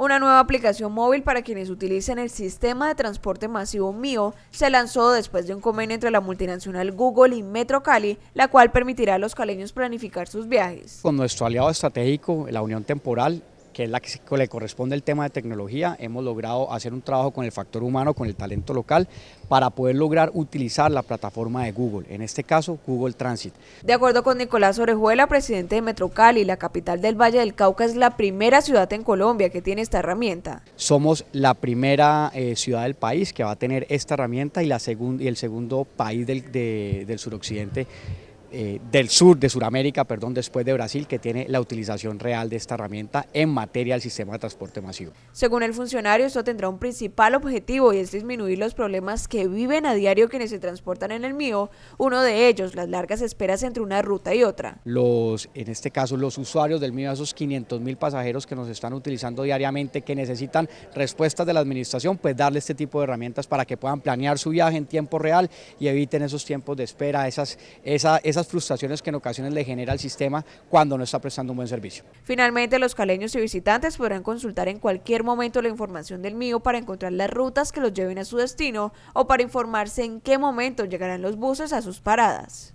Una nueva aplicación móvil para quienes utilicen el sistema de transporte masivo mío se lanzó después de un convenio entre la multinacional Google y Metro Cali, la cual permitirá a los caleños planificar sus viajes. Con nuestro aliado estratégico, la Unión Temporal, que es la que le corresponde el tema de tecnología, hemos logrado hacer un trabajo con el factor humano, con el talento local, para poder lograr utilizar la plataforma de Google, en este caso Google Transit. De acuerdo con Nicolás Orejuela, presidente de Metrocali, la capital del Valle del Cauca es la primera ciudad en Colombia que tiene esta herramienta. Somos la primera eh, ciudad del país que va a tener esta herramienta y, la y el segundo país del, del suroccidente eh, del sur de Sudamérica, perdón, después de Brasil, que tiene la utilización real de esta herramienta en materia del sistema de transporte masivo. Según el funcionario, esto tendrá un principal objetivo y es disminuir los problemas que viven a diario quienes se transportan en el mío, uno de ellos, las largas esperas entre una ruta y otra. Los, en este caso, los usuarios del mío, esos 500 mil pasajeros que nos están utilizando diariamente, que necesitan respuestas de la administración, pues darle este tipo de herramientas para que puedan planear su viaje en tiempo real y eviten esos tiempos de espera, esas, frustraciones que en ocasiones le genera el sistema cuando no está prestando un buen servicio. Finalmente, los caleños y visitantes podrán consultar en cualquier momento la información del mío para encontrar las rutas que los lleven a su destino o para informarse en qué momento llegarán los buses a sus paradas.